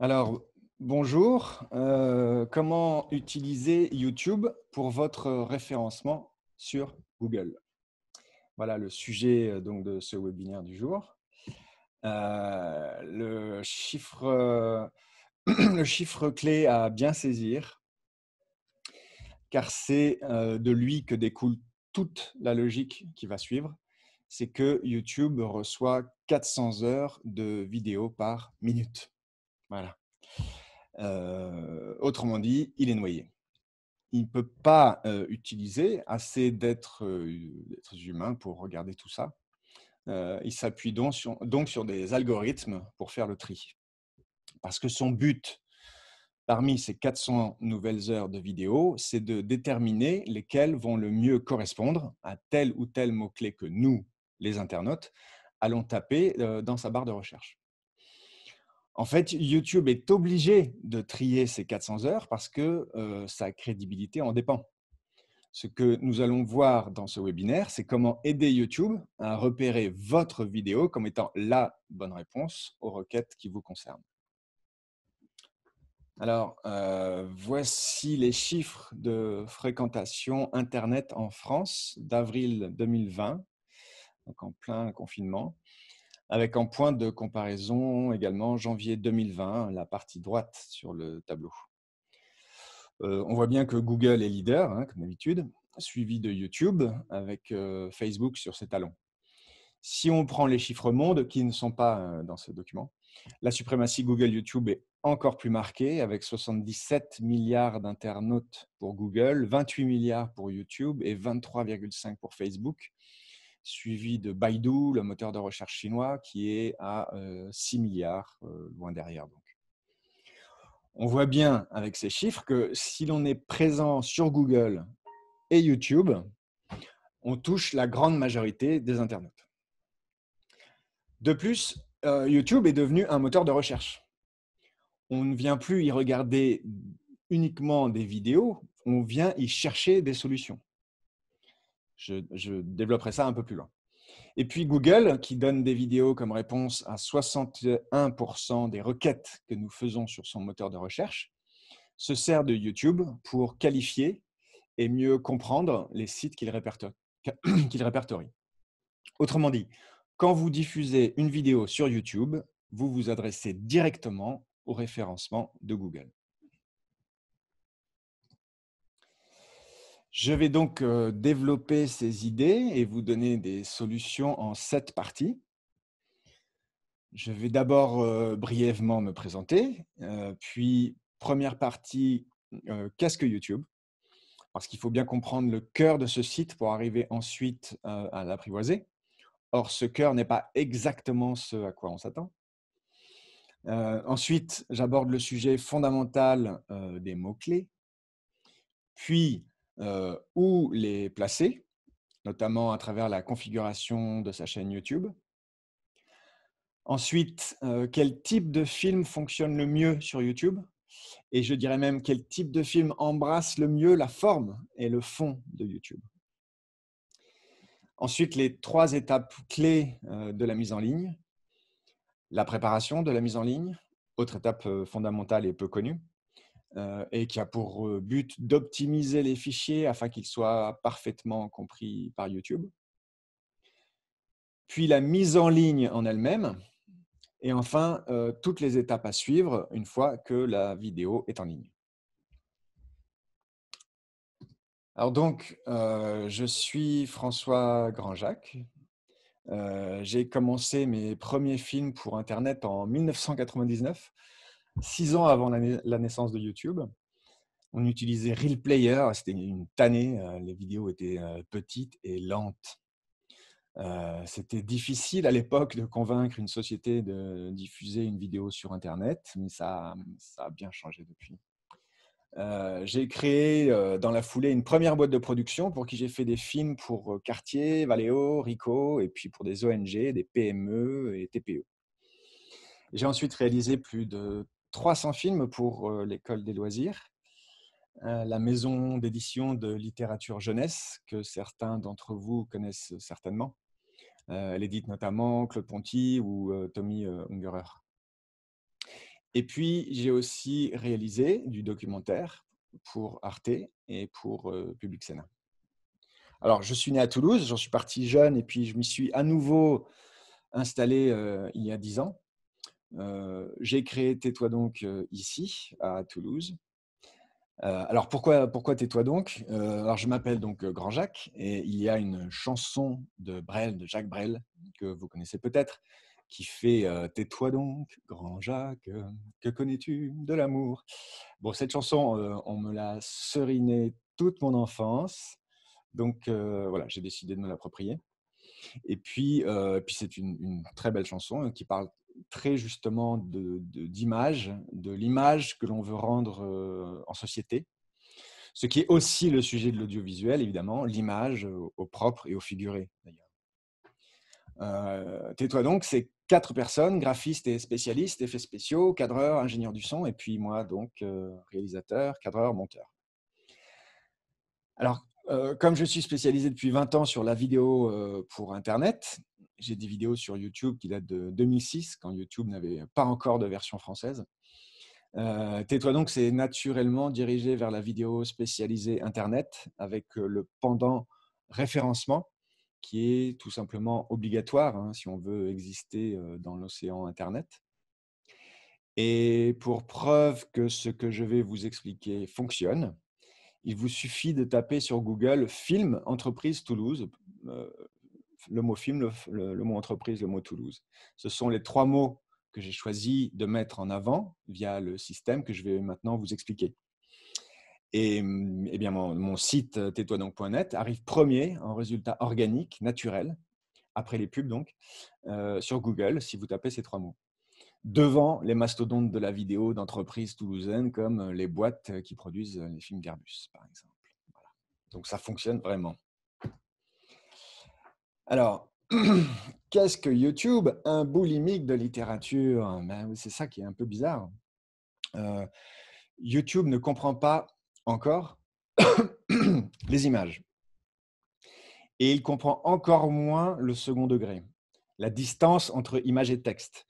Alors, bonjour. Euh, comment utiliser YouTube pour votre référencement sur Google Voilà le sujet euh, donc, de ce webinaire du jour. Euh, le, chiffre, le chiffre clé à bien saisir, car c'est de lui que découle toute la logique qui va suivre, c'est que YouTube reçoit 400 heures de vidéos par minute. Voilà. Euh, autrement dit, il est noyé. Il ne peut pas euh, utiliser assez euh, d'êtres humains pour regarder tout ça. il s'appuie donc sur, donc sur des algorithmes pour faire le tri. Parce que son but, parmi ces 400 nouvelles heures de vidéo, c'est de déterminer lesquelles vont le mieux correspondre à tel ou tel mot-clé que nous, les internautes, allons taper dans sa barre de recherche. En fait, YouTube est obligé de trier ces 400 heures parce que euh, sa crédibilité en dépend. Ce que nous allons voir dans ce webinaire, c'est comment aider YouTube à repérer votre vidéo comme étant la bonne réponse aux requêtes qui vous concernent. Alors, euh, voici les chiffres de fréquentation Internet en France d'avril 2020, donc en plein confinement avec en point de comparaison également janvier 2020, la partie droite sur le tableau. Euh, on voit bien que Google est leader, hein, comme d'habitude, suivi de YouTube avec euh, Facebook sur ses talons. Si on prend les chiffres mondes, qui ne sont pas euh, dans ce document, la suprématie Google-YouTube est encore plus marquée, avec 77 milliards d'internautes pour Google, 28 milliards pour YouTube et 23,5 pour Facebook, suivi de Baidu, le moteur de recherche chinois, qui est à 6 euh, milliards, euh, loin derrière. On voit bien avec ces chiffres que si l'on est présent sur Google et YouTube, on touche la grande majorité des internautes. De plus, euh, YouTube est devenu un moteur de recherche. On ne vient plus y regarder uniquement des vidéos, on vient y chercher des solutions. Je, développerai ça un peu plus loin. Et puis Google, qui donne des vidéos comme réponse à 61% des requêtes que nous faisons sur son moteur de recherche, se sert de YouTube pour qualifier et mieux comprendre les sites qu'il répertorie. Autrement dit, quand vous diffusez une vidéo sur YouTube, vous vous adressez directement au référencement de Google. Je vais donc euh, développer ces idées et vous donner des solutions en sept parties. Je vais d'abord euh, brièvement me présenter, euh, puis première partie, qu'est-ce que YouTube Parce qu'il faut bien comprendre le cœur de ce site pour arriver ensuite à l'apprivoiser. Or, ce cœur n'est pas exactement ce à quoi on s'attend. ensuite, j'aborde le sujet fondamental des mots-clés, puis euh, où les placer, notamment à travers la configuration de sa chaîne YouTube. Ensuite, euh, quel type de film fonctionne le mieux sur YouTube Et je dirais même quel type de film embrasse le mieux la forme et le fond de YouTube. Ensuite, les trois étapes clés euh, de la mise en ligne. La préparation de la mise en ligne, autre étape fondamentale et peu connue. Euh, et qui a pour euh, but d'optimiser les fichiers afin qu'ils soient parfaitement compris par YouTube. Puis la mise en ligne en elle-même. Et enfin, euh, toutes les étapes à suivre une fois que la vidéo est en ligne. Alors donc, je suis François Grandjac. J'ai commencé mes premiers films pour Internet en 1999 six ans avant la, naissance de YouTube. On utilisait RealPlayer. c'était une tannée, euh, les vidéos étaient euh, petites et lentes. Euh, c'était difficile à l'époque de convaincre une société de diffuser une vidéo sur Internet, mais ça, a bien changé depuis. j'ai créé dans la foulée une première boîte de production pour qui j'ai fait des films pour Cartier, Valeo, Rico et puis pour des ONG, des PME et TPE. J'ai ensuite réalisé plus de 300 films pour euh, l'école des loisirs, euh, la maison d'édition de littérature jeunesse que certains d'entre vous connaissent certainement. Euh, elle édite notamment Claude Ponty ou Tommy Ungerer. Et puis, j'ai aussi réalisé du documentaire pour Arte et pour Public Sénat. Alors, je suis né à Toulouse, j'en suis parti jeune et puis je m'y suis à nouveau installé il y a dix ans j'ai créé Tais-toi donc ici, à Toulouse. alors pourquoi, pourquoi Tais-toi donc Alors je m'appelle donc Grand Jacques et il y a une chanson de Brel, de Jacques Brel, que vous connaissez peut-être, qui fait Tais-toi donc, grand Jacques, que connais-tu de l'amour Bon, cette chanson, on me l'a serinée toute mon enfance. Donc voilà, j'ai décidé de me l'approprier. Et puis, puis c'est une, très belle chanson hein, qui parle très justement d'image, de, l'image que l'on veut rendre euh, en société, ce qui est aussi le sujet de l'audiovisuel, évidemment, l'image euh, au propre et au figuré, d'ailleurs. Euh, tais-toi donc, c'est quatre personnes, graphistes et spécialistes, effets spéciaux, cadreurs, ingénieurs du son, et puis moi, donc, réalisateur, cadreur, monteur. Alors, comme je suis spécialisé depuis 20 ans sur la vidéo pour Internet, j'ai des vidéos sur YouTube qui datent de 2006, quand YouTube n'avait pas encore de version française. Euh, Tais-toi donc, c'est naturellement dirigé vers la vidéo spécialisée Internet avec euh, le pendant référencement qui est tout simplement obligatoire hein, si on veut exister euh, dans l'océan Internet. Et pour preuve que ce que je vais vous expliquer fonctionne, il vous suffit de taper sur Google Film Entreprise Toulouse, le mot film, le, mot entreprise, le mot Toulouse. Ce sont les trois mots que j'ai choisi de mettre en avant via le système que je vais maintenant vous expliquer. Et, mm, eh bien mon, site euh, tétoidonc.net arrive premier en résultat organique, naturel, après les pubs donc, euh, sur Google si vous tapez ces trois mots devant les mastodontes de la vidéo d'entreprises toulousaines comme les boîtes qui produisent les films d'Airbus, par exemple. Voilà. Donc ça fonctionne vraiment. Alors, qu'est-ce que YouTube Un boulimique de littérature. Ben, c'est ça qui est un peu bizarre. Euh, YouTube ne comprend pas encore les images. Et il comprend encore moins le second degré, la distance entre image et texte.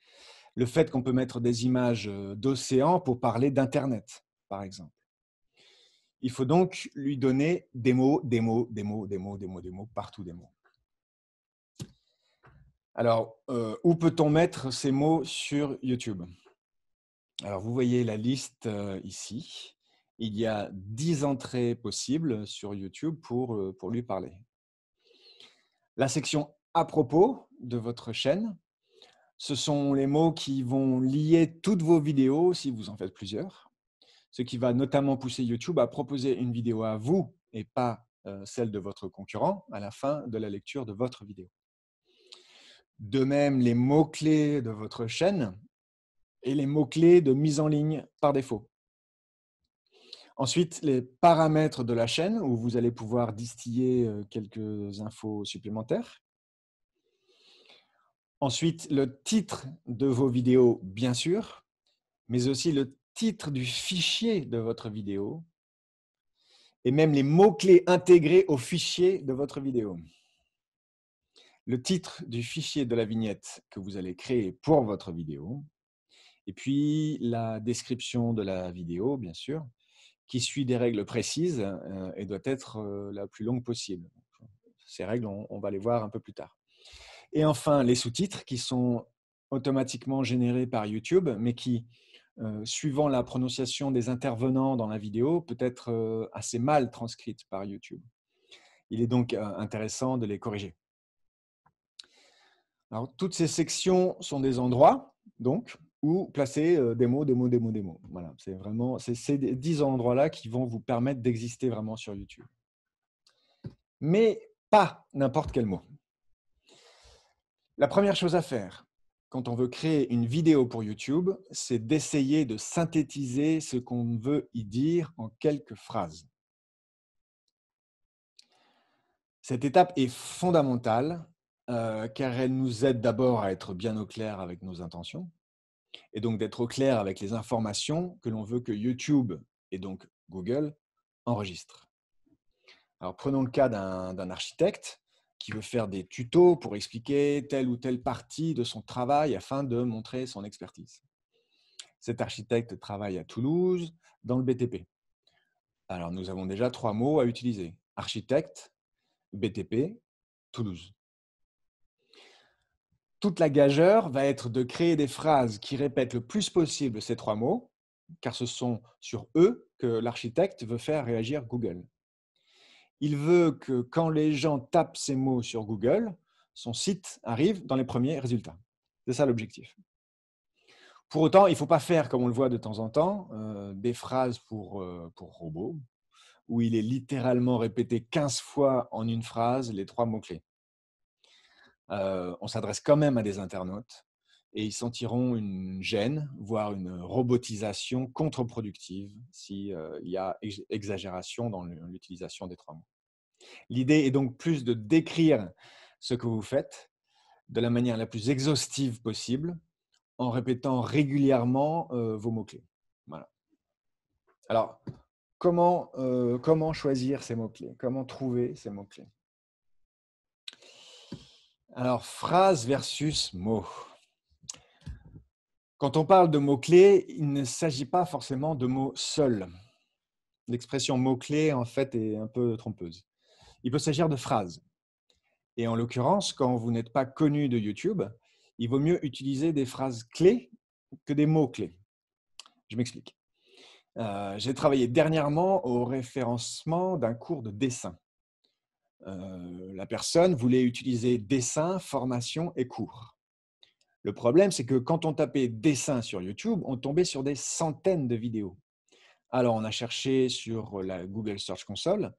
Le fait qu'on peut mettre des images euh, d'océan pour parler d'Internet, par exemple. Il faut donc lui donner des mots, des mots, des mots, des mots, des mots, des mots, partout des mots. Alors, euh, où peut-on mettre ces mots sur YouTube Alors, vous voyez la liste euh, ici. Il y a 10 entrées possibles sur YouTube pour euh, lui parler. La section à propos de votre chaîne, ce sont les mots qui vont lier toutes vos vidéos si vous en faites plusieurs, ce qui va notamment pousser YouTube à proposer une vidéo à vous et pas celle de votre concurrent à la fin de la lecture de votre vidéo de même les mots-clés de votre chaîne et les mots-clés de mise en ligne par défaut. Ensuite, les paramètres de la chaîne où vous allez pouvoir distiller euh, quelques infos supplémentaires. Ensuite, le titre de vos vidéos, bien sûr, mais aussi le titre du fichier de votre vidéo et même les mots-clés intégrés au fichier de votre vidéo le titre du fichier de la vignette que vous allez créer pour votre vidéo, et puis la description de la vidéo, bien sûr, qui suit des règles précises euh, et doit être euh, la plus longue possible. Ces règles, on va les voir un peu plus tard. Et enfin, les sous-titres qui sont automatiquement générés par YouTube, mais qui, euh, suivant la prononciation des intervenants dans la vidéo, peut être assez mal transcrite par YouTube. Il est donc intéressant de les corriger toutes ces sections sont des endroits, donc, où placer euh, des mots, des mots, des mots, des mots. Voilà, c'est vraiment ces 10 endroits-là qui vont vous permettre d'exister vraiment sur YouTube. Mais pas n'importe quel mot. La première chose à faire quand on veut créer une vidéo pour YouTube, c'est d'essayer de synthétiser ce qu'on veut y dire en quelques phrases. Cette étape est fondamentale car elle nous aide d'abord à être bien au clair avec nos intentions, et donc d'être au clair avec les informations que l'on veut que YouTube et donc Google enregistrent. prenons le cas d'un architecte qui veut faire des tutos pour expliquer telle ou telle partie de son travail afin de montrer son expertise. Cet architecte travaille à Toulouse dans le BTP. Alors nous avons déjà trois mots à utiliser. Architecte, BTP, Toulouse toute la gageure va être de créer des phrases qui répètent le plus possible ces trois mots, car ce sont sur eux que l'architecte veut faire réagir Google. Il veut que quand les gens tapent ces mots sur Google, son site arrive dans les premiers résultats. C'est ça l'objectif. Pour autant, il ne faut pas faire, comme on le voit de temps en temps, euh, des phrases pour, euh, pour robots, où il est littéralement répété 15 fois en une phrase les trois mots-clés on s'adresse quand même à des internautes et ils sentiront une gêne, voire une robotisation contre-productive s'il y a exagération dans l'utilisation des trois mots. L'idée est donc plus de décrire ce que vous faites de la manière la plus exhaustive possible en répétant régulièrement vos mots-clés. Alors, comment, comment choisir ces mots-clés Comment trouver ces mots-clés alors, phrase versus mot. Quand on parle de mots-clés, il ne s'agit pas forcément de mots seuls. L'expression mot-clé, en fait, est un peu trompeuse. Il peut s'agir de phrases. Et en l'occurrence, quand vous n'êtes pas connu de YouTube, il vaut mieux utiliser des phrases clés que des mots-clés. Je m'explique. Euh, j'ai travaillé dernièrement au référencement d'un cours de dessin. Euh, la personne voulait utiliser dessin, formation et cours. Le problème, c'est que quand on tapait dessin sur YouTube, on tombait sur des centaines de vidéos. Alors, on a cherché sur la Google Search Console,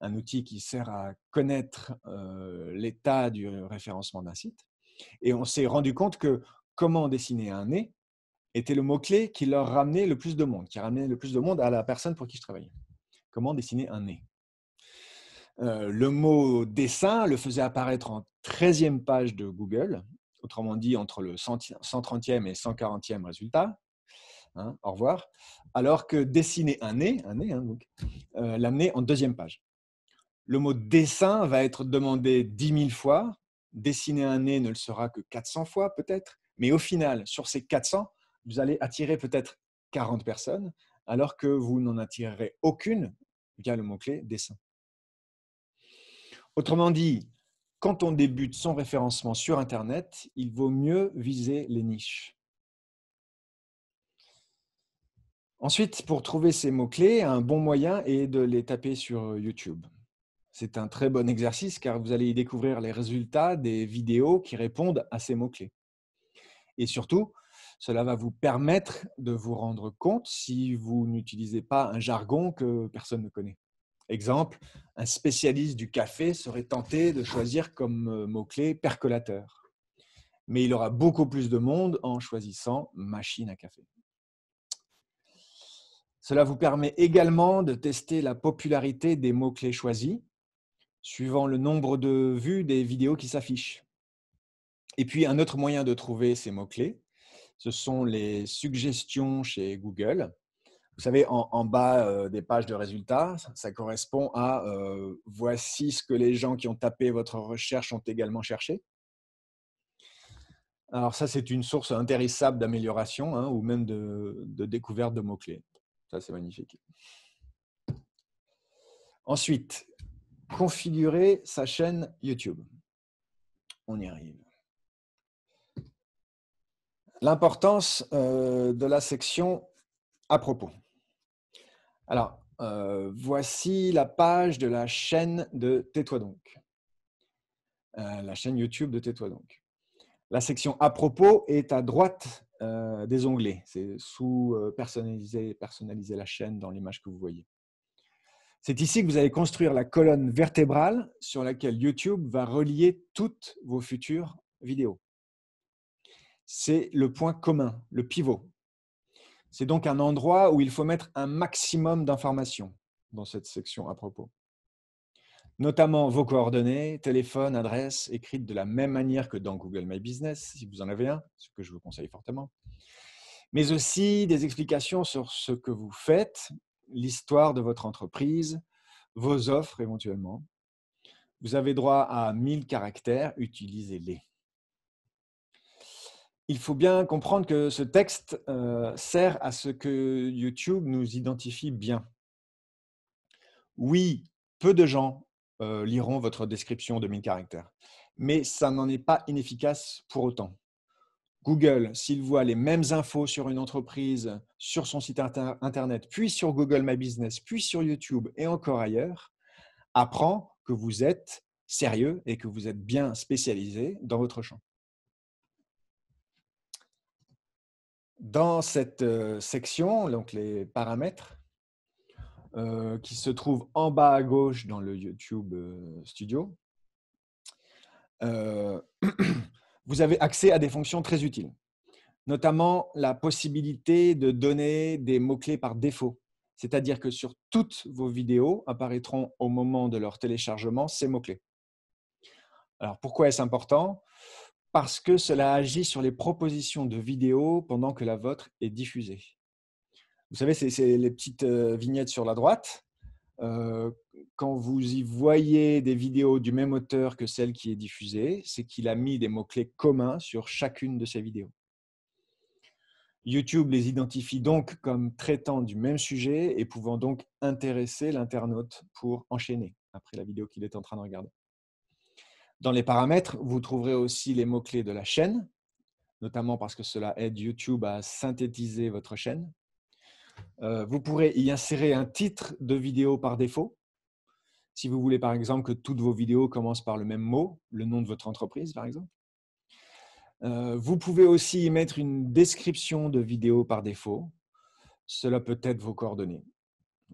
un outil qui sert à connaître euh, l'état du référencement d'un site. Et on s'est rendu compte que comment dessiner un nez était le mot-clé qui leur ramenait le plus de monde, qui ramenait le plus de monde à la personne pour qui je travaillais. Comment dessiner un nez euh, le mot dessin le faisait apparaître en 13e page de Google, autrement dit entre le 130e et 140e résultat. Hein, au revoir. Alors que dessiner un nez, un nez hein, euh, l'amener en deuxième page. Le mot dessin va être demandé 10 000 fois. Dessiner un nez ne le sera que 400 fois peut-être. Mais au final, sur ces 400, vous allez attirer peut-être 40 personnes, alors que vous n'en attirerez aucune via le mot-clé dessin. Autrement dit, quand on débute son référencement sur Internet, il vaut mieux viser les niches. Ensuite, pour trouver ces mots-clés, un bon moyen est de les taper sur YouTube. C'est un très bon exercice car vous allez y découvrir les résultats des vidéos qui répondent à ces mots-clés. Et surtout, cela va vous permettre de vous rendre compte si vous n'utilisez pas un jargon que personne ne connaît. Exemple, un spécialiste du café serait tenté de choisir comme euh, mot-clé percolateur. Mais il aura beaucoup plus de monde en choisissant machine à café. Cela vous permet également de tester la popularité des mots-clés choisis, suivant le nombre de vues des vidéos qui s'affichent. Et puis, un autre moyen de trouver ces mots-clés, ce sont les suggestions chez Google vous savez, en, bas euh, des pages de résultats, ça, correspond à euh, voici ce que les gens qui ont tapé votre recherche ont également cherché. Alors ça, c'est une source intéressable d'amélioration hein, ou même de, découverte de mots-clés. Ça, c'est magnifique. Ensuite, configurer sa chaîne YouTube. On y arrive. L'importance euh, de la section à propos. Alors, euh, voici la page de la chaîne de Tais-toi donc. Euh, la chaîne YouTube de Tais-toi donc. La section à propos est à droite euh, des onglets. C'est sous personnaliser la chaîne dans l'image que vous voyez. C'est ici que vous allez construire la colonne vertébrale sur laquelle YouTube va relier toutes vos futures vidéos. C'est le point commun, le pivot. C'est donc un endroit où il faut mettre un maximum d'informations dans cette section à propos. Notamment vos coordonnées, téléphone, adresse, écrites de la même manière que dans Google My Business, si vous en avez un, ce que je vous conseille fortement. Mais aussi des explications sur ce que vous faites, l'histoire de votre entreprise, vos offres éventuellement. Vous avez droit à 1000 caractères, utilisez-les il faut bien comprendre que ce texte euh, sert à ce que YouTube nous identifie bien. Oui, peu de gens euh, liront votre description de 1000 caractères, mais ça n'en est pas inefficace pour autant. Google, s'il voit les mêmes infos sur une entreprise, sur son site Internet, puis sur Google My Business, puis sur YouTube et encore ailleurs, apprend que vous êtes sérieux et que vous êtes bien spécialisé dans votre champ. Dans cette euh, section, donc les paramètres, euh, qui se trouvent en bas à gauche dans le YouTube euh, Studio, vous avez accès à des fonctions très utiles, notamment la possibilité de donner des mots-clés par défaut. C'est-à-dire que sur toutes vos vidéos apparaîtront au moment de leur téléchargement ces mots-clés. Alors pourquoi est-ce important parce que cela agit sur les propositions de vidéos pendant que la vôtre est diffusée. Vous savez, c'est les petites euh, vignettes sur la droite. Euh, quand vous y voyez des vidéos du même auteur que celle qui est diffusée, c'est qu'il a mis des mots-clés communs sur chacune de ces vidéos. YouTube les identifie donc comme traitant du même sujet et pouvant donc intéresser l'internaute pour enchaîner après la vidéo qu'il est en train de regarder. Dans les paramètres, vous trouverez aussi les mots-clés de la chaîne, notamment parce que cela aide YouTube à synthétiser votre chaîne. Euh, vous pourrez y insérer un titre de vidéo par défaut. Si vous voulez par exemple que toutes vos vidéos commencent par le même mot, le nom de votre entreprise par exemple. Euh, vous pouvez aussi y mettre une description de vidéo par défaut. Cela peut être vos coordonnées,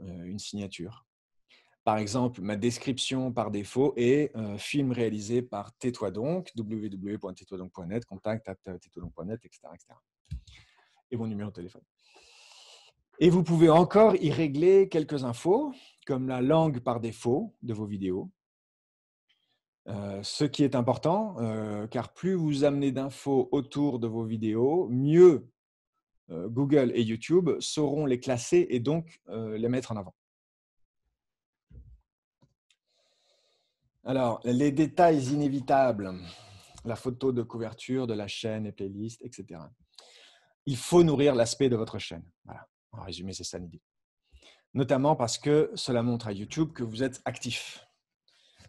euh, une signature. Par exemple, ma description par défaut est euh, film réalisé par tais donc, wwwtais contact tais toi etc., Et mon numéro de téléphone. Et vous pouvez encore y régler quelques infos, comme la langue par défaut de vos vidéos. Euh, ce qui est important, euh, car plus vous amenez d'infos autour de vos vidéos, mieux Google et YouTube sauront les classer et donc les mettre en avant. Alors, les détails inévitables, la photo de couverture de la chaîne, et playlist, etc. Il faut nourrir l'aspect de votre chaîne. Voilà. En résumé, c'est ça l'idée. Notamment parce que cela montre à YouTube que vous êtes actif.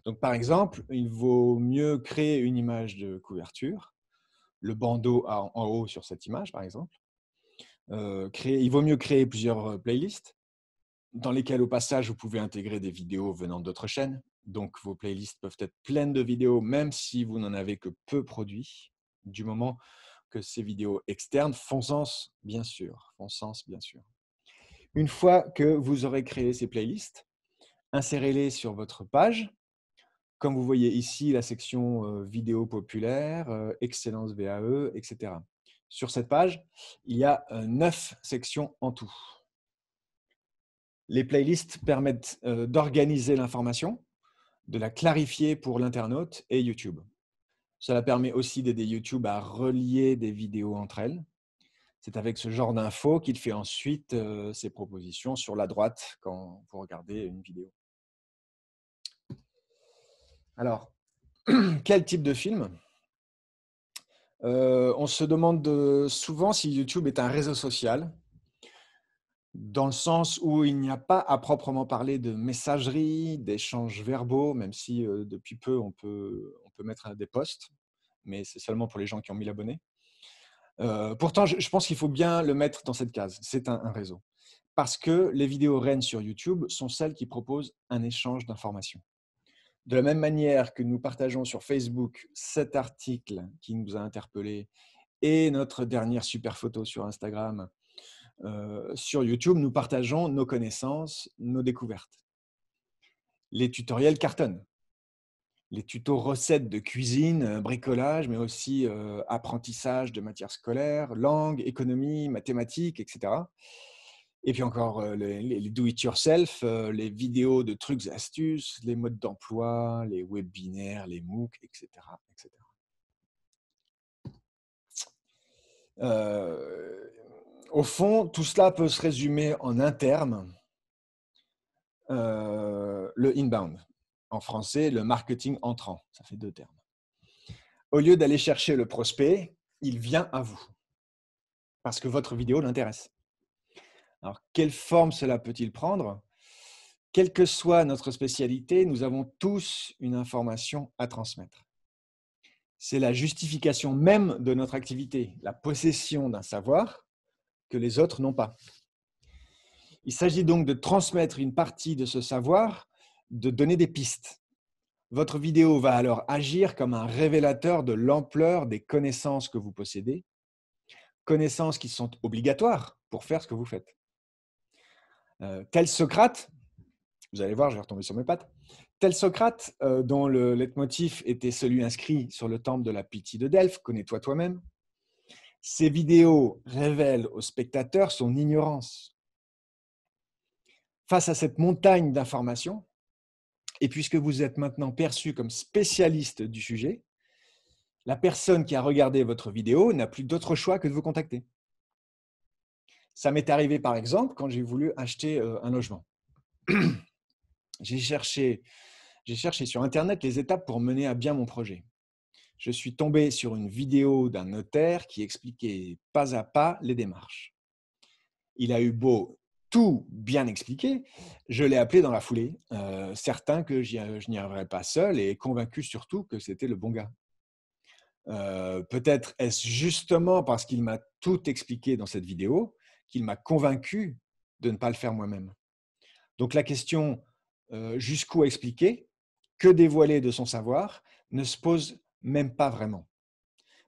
Donc, par exemple, il vaut mieux créer une image de couverture, le bandeau en haut sur cette image, par exemple. Euh, il vaut mieux créer plusieurs euh, playlists dans lesquelles, au passage, vous pouvez intégrer des vidéos venant d'autres chaînes, donc vos playlists peuvent être pleines de vidéos, même si vous n'en avez que peu produit, du moment que ces vidéos externes font sens, bien sûr. Font sens, bien sûr. Une fois que vous aurez créé ces playlists, insérez-les sur votre page. Comme vous voyez ici, la section euh, vidéo populaire, euh, excellence VAE, etc. Sur cette page, il y a euh, neuf sections en tout. Les playlists permettent d'organiser l'information, de la clarifier pour l'internaute et YouTube. Cela permet aussi d'aider YouTube à relier des vidéos entre elles. C'est avec ce genre d'infos qu'il fait ensuite euh, ses propositions sur la droite quand vous regardez une vidéo. Alors, quel type de film euh, On se demande euh, souvent si YouTube est un réseau social dans le sens où il n'y a pas à proprement parler de messagerie, d'échanges verbaux, même si euh, depuis peu on peut, on peut mettre euh, des posts, mais c'est seulement pour les gens qui ont 1000 abonnés. Euh, pourtant, je, pense qu'il faut bien le mettre dans cette case. C'est un, un, réseau. Parce que les vidéos reines sur YouTube sont celles qui proposent un échange d'informations. De la même manière que nous partageons sur Facebook cet article qui nous a interpellés et notre dernière super photo sur Instagram, euh, sur YouTube, nous partageons nos connaissances, nos découvertes. Les tutoriels cartonnent. Les tutos recettes de cuisine, euh, bricolage, mais aussi euh, apprentissage de matières scolaires, langue, économie, mathématiques, etc. Et puis encore les, do-it-yourself, les vidéos de trucs et astuces, les modes d'emploi, les webinaires, les MOOC, etc. etc. Euh, au fond, tout cela peut se résumer en un terme, euh, le inbound. En français, le marketing entrant. Ça fait deux termes. Au lieu d'aller chercher le prospect, il vient à vous parce que votre vidéo l'intéresse. Alors, quelle forme cela peut-il prendre Quelle que soit notre spécialité, nous avons tous une information à transmettre. C'est la justification même de notre activité, la possession d'un savoir que les autres n'ont pas. Il s'agit donc de transmettre une partie de ce savoir, de donner des pistes. Votre vidéo va alors agir comme un révélateur de l'ampleur des connaissances que vous possédez, connaissances qui sont obligatoires pour faire ce que vous faites. Euh, tel Socrate, vous allez voir, je vais retomber sur mes pattes, tel Socrate, euh, dont le leitmotiv était celui inscrit sur le temple de la pitié de Delphes, connais-toi toi-même, ces vidéos révèlent au spectateur son ignorance. Face à cette montagne d'informations, et puisque vous êtes maintenant perçu comme spécialiste du sujet, la personne qui a regardé votre vidéo n'a plus d'autre choix que de vous contacter. Ça m'est arrivé par exemple quand j'ai voulu acheter euh, un logement. j'ai cherché, cherché sur Internet les étapes pour mener à bien mon projet je suis tombé sur une vidéo d'un notaire qui expliquait pas à pas les démarches. Il a eu beau tout bien expliquer, je l'ai appelé dans la foulée, euh, certain que je n'y arriverais pas seul et convaincu surtout que c'était le bon gars. Euh, peut-être est-ce justement parce qu'il m'a tout expliqué dans cette vidéo qu'il m'a convaincu de ne pas le faire moi-même. Donc la question euh, jusqu'où expliquer, que dévoiler de son savoir, ne se pose même pas vraiment.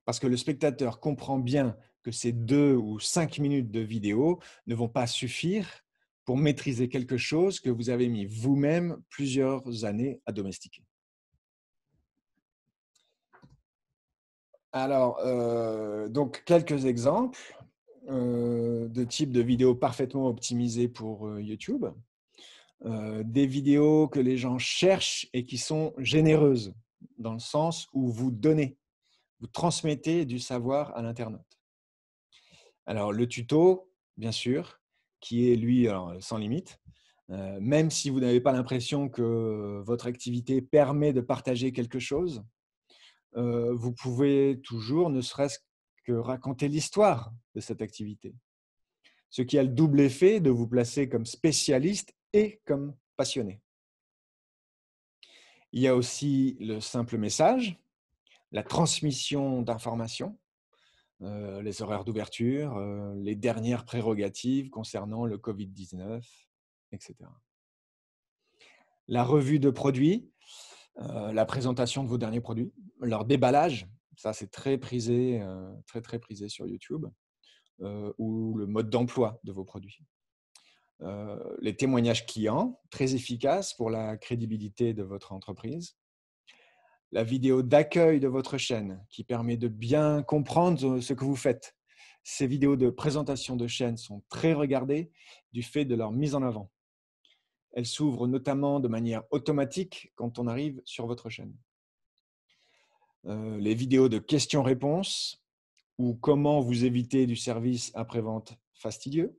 Parce que le spectateur comprend bien que ces deux ou cinq minutes de vidéo ne vont pas suffire pour maîtriser quelque chose que vous avez mis vous-même plusieurs années à domestiquer. Alors, euh, donc quelques exemples euh, de types de vidéos parfaitement optimisées pour euh, YouTube. des vidéos que les gens cherchent et qui sont généreuses dans le sens où vous donnez, vous transmettez du savoir à l'internaute. Alors le tuto, bien sûr, qui est lui sans limite, euh, même si vous n'avez pas l'impression que votre activité permet de partager quelque chose, euh, vous pouvez toujours, ne serait-ce que raconter l'histoire de cette activité. Ce qui a le double effet de vous placer comme spécialiste et comme passionné. Il y a aussi le simple message, la transmission d'informations, euh, les horaires d'ouverture, euh, les dernières prérogatives concernant le Covid-19, etc. La revue de produits, euh, la présentation de vos derniers produits, leur déballage, ça c'est très prisé, très très prisé sur YouTube, ou le mode d'emploi de vos produits. Euh, les témoignages clients, très efficaces pour la crédibilité de votre entreprise. La vidéo d'accueil de votre chaîne, qui permet de bien comprendre ce que vous faites. Ces vidéos de présentation de chaîne sont très regardées du fait de leur mise en avant. Elles s'ouvrent notamment de manière automatique quand on arrive sur votre chaîne. Euh, les vidéos de questions-réponses ou comment vous éviter du service après-vente fastidieux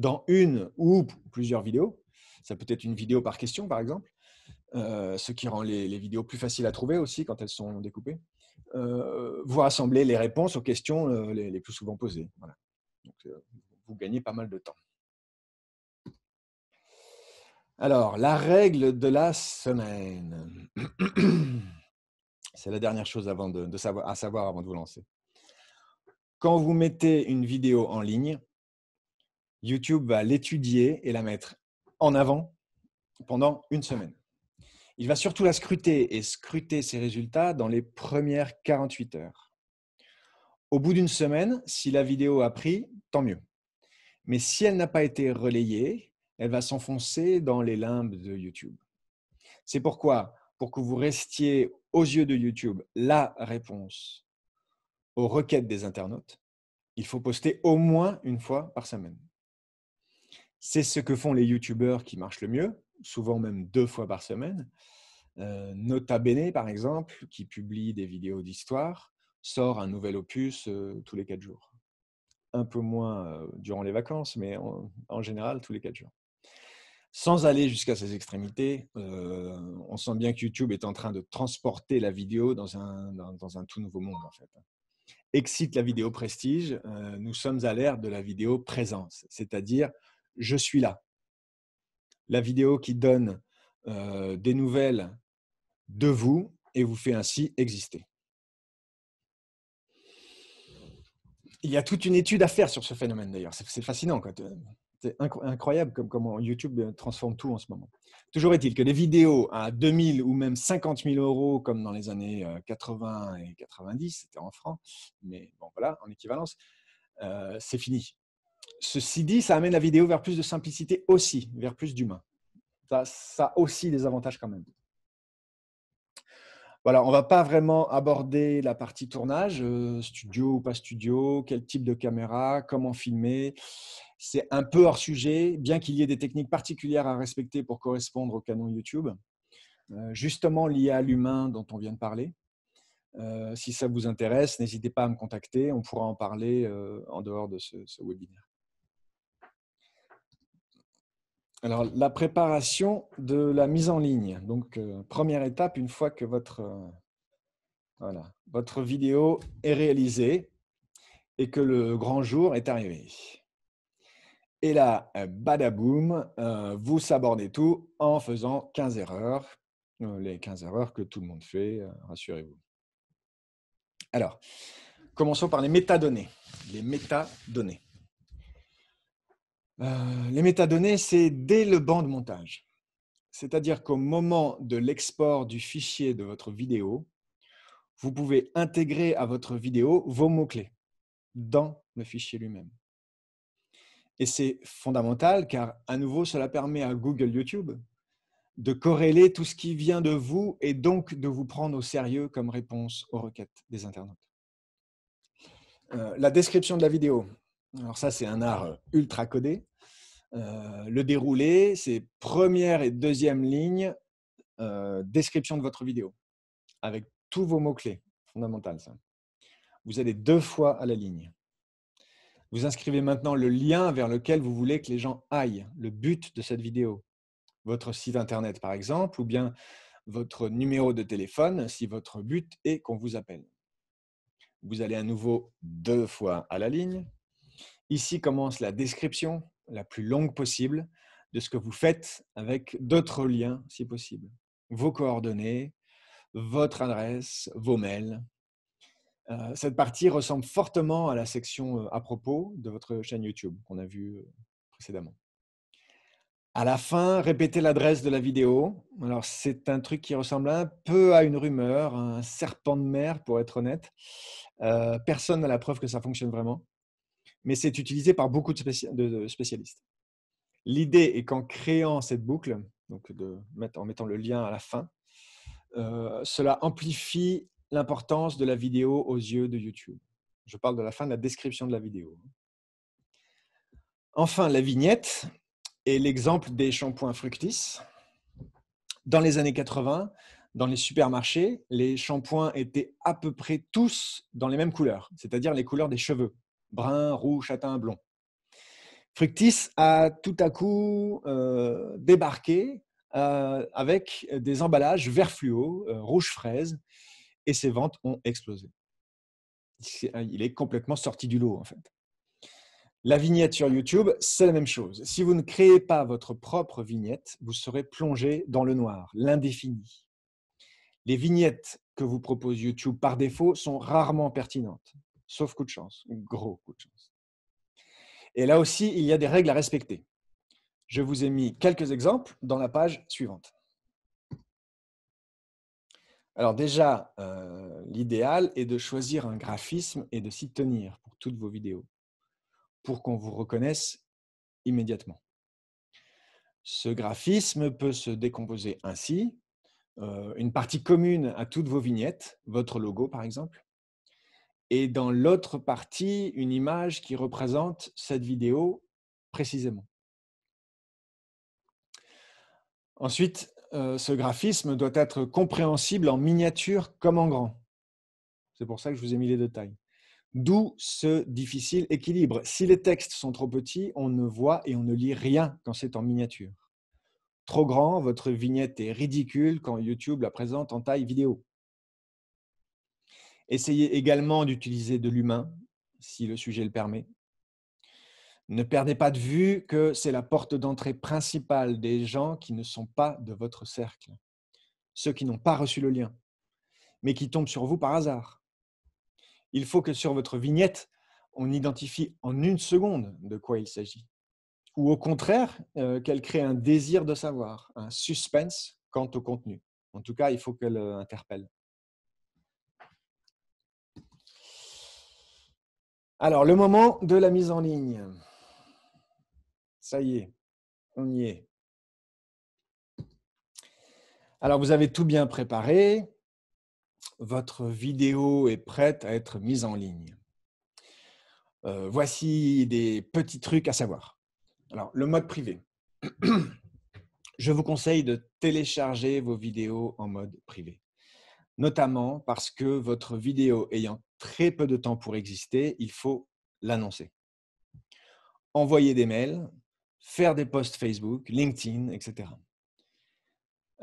dans une ou plusieurs vidéos. Ça peut être une vidéo par question, par exemple, euh, ce qui rend les, vidéos plus faciles à trouver aussi quand elles sont découpées. Euh, vous rassemblez les réponses aux questions euh, les, plus souvent posées. vous gagnez pas mal de temps. Alors, la règle de la semaine. C'est la dernière chose à savoir avant de vous lancer. Quand vous mettez une vidéo en ligne, YouTube va l'étudier et la mettre en avant pendant une semaine. Il va surtout la scruter et scruter ses résultats dans les premières 48 heures. Au bout d'une semaine, si la vidéo a pris, tant mieux. Mais si elle n'a pas été relayée, elle va s'enfoncer dans les limbes de YouTube. C'est pourquoi, pour que vous restiez aux yeux de YouTube la réponse aux requêtes des internautes, il faut poster au moins une fois par semaine. C'est ce que font les youtubeurs qui marchent le mieux, souvent même deux fois par semaine. Euh, Nota Bene, par exemple, qui publie des vidéos d'histoire, sort un nouvel opus euh, tous les quatre jours. Un peu moins euh, durant les vacances, mais en, général tous les quatre jours. Sans aller jusqu'à ces extrémités, on sent bien que YouTube est en train de transporter la vidéo dans un, tout nouveau monde, en fait. Excite la vidéo prestige, nous sommes à l'ère de la vidéo présence, c'est-à-dire je suis là. La vidéo qui donne euh, des nouvelles de vous et vous fait ainsi exister. Il y a toute une étude à faire sur ce phénomène d'ailleurs. C'est fascinant. C'est incroyable comme comment YouTube euh, transforme tout en ce moment. Toujours est-il que les vidéos à 2000 ou même 50 000 euros, comme dans les années 80 euh, et 90, c'était en francs, mais bon voilà, en équivalence, c'est fini. Ceci dit, ça amène la vidéo vers plus de simplicité aussi, vers plus d'humain. Ça, ça a aussi des avantages quand même. Voilà, on ne va pas vraiment aborder la partie tournage, euh, studio ou pas studio, quel type de caméra, comment filmer. C'est un peu hors sujet, bien qu'il y ait des techniques particulières à respecter pour correspondre au canon YouTube, euh, justement liées à l'humain dont on vient de parler. Euh, si ça vous intéresse, n'hésitez pas à me contacter, on pourra en parler en dehors de ce webinaire. Alors, la préparation de la mise en ligne. Donc, euh, première étape, une fois que votre, euh, votre vidéo est réalisée et que le grand jour est arrivé. Et là, euh, badaboum, vous sabordez tout en faisant 15 erreurs, les 15 erreurs que tout le monde fait, rassurez-vous. Alors, commençons par les métadonnées. Les métadonnées. Euh, les métadonnées, c'est dès le banc de montage. C'est-à-dire qu'au moment de l'export du fichier de votre vidéo, vous pouvez intégrer à votre vidéo vos mots-clés dans le fichier lui-même. Et c'est fondamental car, à nouveau, cela permet à Google YouTube de corréler tout ce qui vient de vous et donc de vous prendre au sérieux comme réponse aux requêtes des internautes. Euh, la description de la vidéo, alors ça, c'est un art euh, ultra codé. Euh, le déroulé, c'est première et deuxième ligne, euh, description de votre vidéo, avec tous vos mots-clés. Fondamental, ça. Vous allez deux fois à la ligne. Vous inscrivez maintenant le lien vers lequel vous voulez que les gens aillent, le but de cette vidéo. Votre site internet, par exemple, ou bien votre numéro de téléphone, si votre but est qu'on vous appelle. Vous allez à nouveau deux fois à la ligne Ici commence la description la plus longue possible de ce que vous faites avec d'autres liens si possible. Vos coordonnées, votre adresse, vos mails. Euh, cette partie ressemble fortement à la section euh, à propos de votre chaîne YouTube qu'on a vue euh, précédemment. À la fin, répétez l'adresse de la vidéo. Alors, c'est un truc qui ressemble un peu à une rumeur, un serpent de mer, pour être honnête. personne n'a la preuve que ça fonctionne vraiment mais c'est utilisé par beaucoup de spécialistes. L'idée est qu'en créant cette boucle, donc en mettant le lien à la fin, euh, cela amplifie l'importance de la vidéo aux yeux de YouTube. Je parle de la fin de la description de la vidéo. Enfin, la vignette est l'exemple des shampoings fructis. Dans les années 80, dans les supermarchés, les shampoings étaient à peu près tous dans les mêmes couleurs, c'est-à-dire les couleurs des cheveux brun, rouge, châtain, blond. Fructis a tout à coup euh, débarqué euh, avec des emballages vert fluo, euh, rouge fraise, et ses ventes ont explosé. Hein, il est complètement sorti du lot en fait. La vignette sur YouTube, c'est la même chose. Si vous ne créez pas votre propre vignette, vous serez plongé dans le noir, l'indéfini. Les vignettes que vous propose YouTube par défaut sont rarement pertinentes. Sauf coup de chance, gros coup de chance. Et là aussi, il y a des règles à respecter. Je vous ai mis quelques exemples dans la page suivante. Alors déjà, euh, l'idéal est de choisir un graphisme et de s'y tenir pour toutes vos vidéos, pour qu'on vous reconnaisse immédiatement. Ce graphisme peut se décomposer ainsi. Euh, une partie commune à toutes vos vignettes, votre logo par exemple, et dans l'autre partie, une image qui représente cette vidéo précisément. Ensuite, euh, ce graphisme doit être compréhensible en miniature comme en grand. C'est pour ça que je vous ai mis les deux tailles. D'où ce difficile équilibre. Si les textes sont trop petits, on ne voit et on ne lit rien quand c'est en miniature. Trop grand, votre vignette est ridicule quand YouTube la présente en taille vidéo. Essayez également d'utiliser de l'humain, si le sujet le permet. Ne perdez pas de vue que c'est la porte d'entrée principale des gens qui ne sont pas de votre cercle, ceux qui n'ont pas reçu le lien, mais qui tombent sur vous par hasard. Il faut que sur votre vignette, on identifie en une seconde de quoi il s'agit. Ou au contraire, euh, qu'elle crée un désir de savoir, un suspense quant au contenu. En tout cas, il faut qu'elle euh, interpelle. Alors, le moment de la mise en ligne. Ça y est, on y est. Alors, vous avez tout bien préparé. Votre vidéo est prête à être mise en ligne. Euh, voici des petits trucs à savoir. Alors, le mode privé. Je vous conseille de télécharger vos vidéos en mode privé notamment parce que votre vidéo ayant très peu de temps pour exister, il faut l'annoncer. Envoyer des mails, faire des posts Facebook, LinkedIn, etc.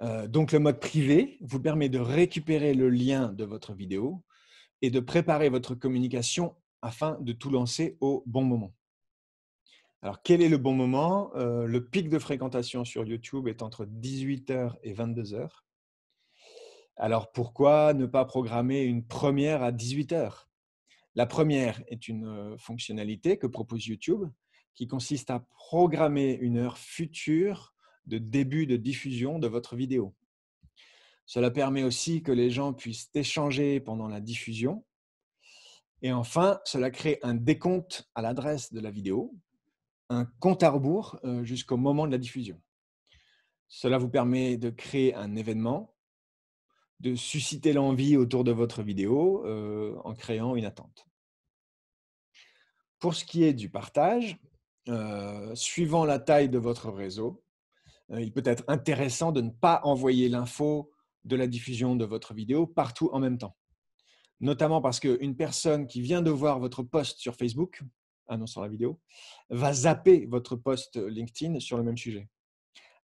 Euh, donc le mode privé vous permet de récupérer le lien de votre vidéo et de préparer votre communication afin de tout lancer au bon moment. Alors quel est le bon moment euh, Le pic de fréquentation sur YouTube est entre 18h et 22h. Alors pourquoi ne pas programmer une première à 18 heures La première est une fonctionnalité que propose YouTube qui consiste à programmer une heure future de début de diffusion de votre vidéo. Cela permet aussi que les gens puissent échanger pendant la diffusion. Et enfin, cela crée un décompte à l'adresse de la vidéo, un compte à rebours jusqu'au moment de la diffusion. Cela vous permet de créer un événement de susciter l'envie autour de votre vidéo euh, en créant une attente. Pour ce qui est du partage, euh, suivant la taille de votre réseau, euh, il peut être intéressant de ne pas envoyer l'info de la diffusion de votre vidéo partout en même temps. Notamment parce qu'une personne qui vient de voir votre post sur Facebook, annonçant ah la vidéo, va zapper votre post LinkedIn sur le même sujet.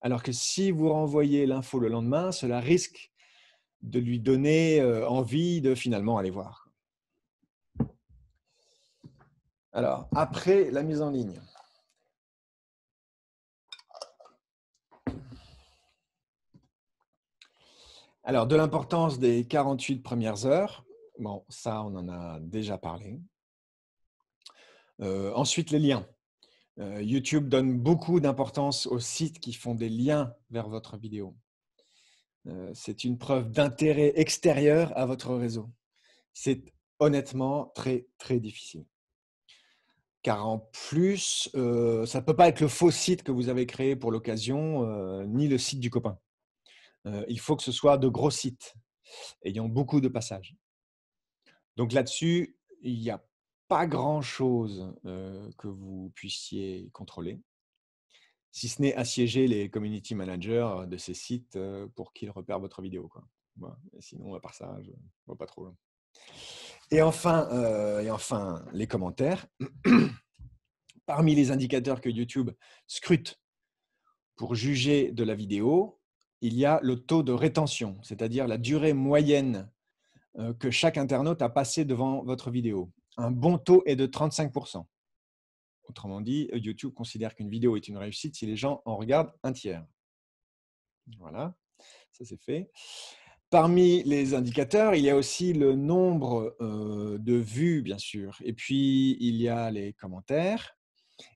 Alors que si vous renvoyez l'info le lendemain, cela risque de lui donner euh, envie de finalement aller voir. Alors, après la mise en ligne. Alors, de l'importance des 48 premières heures, bon, ça, on en a déjà parlé. Euh, ensuite, les liens. Euh, YouTube donne beaucoup d'importance aux sites qui font des liens vers votre vidéo. Euh, c'est une preuve d'intérêt extérieur à votre réseau. C'est honnêtement très, très difficile. Car en plus, euh, ça ne peut pas être le faux site que vous avez créé pour l'occasion, euh, ni le site du copain. il faut que ce soit de gros sites, ayant beaucoup de passages. Donc là-dessus, il n'y a pas grand-chose que vous puissiez contrôler si ce n'est assiéger les community managers euh, de ces sites euh, pour qu'ils repèrent votre vidéo. Quoi. sinon, à part ça, je ne vois pas trop. Et enfin, euh, et enfin, les commentaires. Parmi les indicateurs que YouTube scrute pour juger de la vidéo, il y a le taux de rétention, c'est-à-dire la durée moyenne que chaque internaute a passé devant votre vidéo. Un bon taux est de 35%. Autrement dit, euh, YouTube considère qu'une vidéo est une réussite si les gens en regardent un tiers. Voilà, ça c'est fait. Parmi les indicateurs, il y a aussi le nombre euh, de vues, bien sûr. Et puis, il y a les commentaires.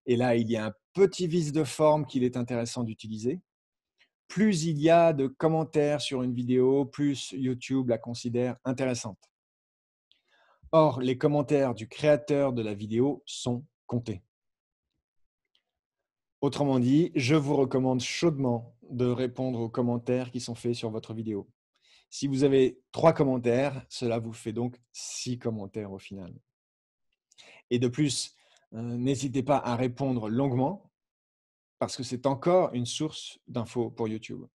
Et là, il y a un petit vice de forme qu'il est intéressant d'utiliser. Plus il y a de commentaires sur une vidéo, plus YouTube la considère intéressante. Or, les commentaires du créateur de la vidéo sont comptés. Autrement dit, je vous recommande chaudement de répondre aux commentaires qui sont faits sur votre vidéo. Si vous avez trois commentaires, cela vous fait donc six commentaires au final. Et de plus, euh, n'hésitez pas à répondre longuement parce que c'est encore une source d'infos pour YouTube.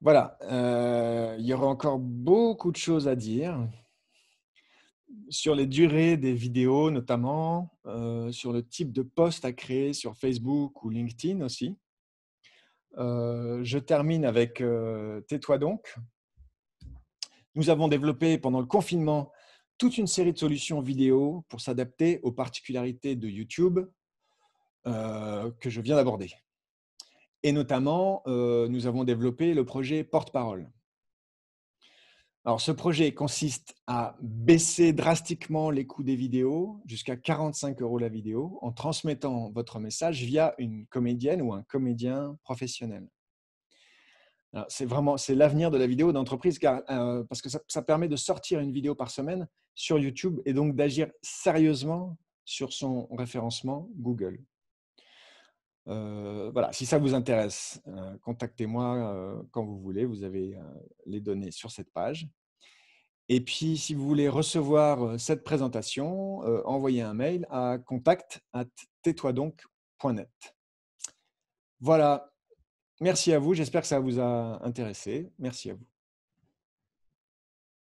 Voilà, euh, il y aura encore beaucoup de choses à dire sur les durées des vidéos notamment, euh, sur le type de post à créer sur Facebook ou LinkedIn aussi. Euh, je termine avec euh, Tais-toi donc. Nous avons développé pendant le confinement toute une série de solutions vidéo pour s'adapter aux particularités de YouTube que je viens d'aborder. Et notamment, nous avons développé le projet Porte-Parole. Alors, ce projet consiste à baisser drastiquement les coûts des vidéos jusqu'à 45 euros la vidéo en transmettant votre message via une comédienne ou un comédien professionnel. C'est vraiment c'est l'avenir de la vidéo d'entreprise euh, parce que ça, permet de sortir une vidéo par semaine sur YouTube et donc d'agir sérieusement sur son référencement Google. Euh, voilà, si ça vous intéresse, euh, contactez-moi euh, quand vous voulez. Vous avez les données sur cette page. Et puis, si vous voulez recevoir cette présentation, envoyez un mail à contact net Voilà. Merci à vous. J'espère que ça vous a intéressé. Merci à vous.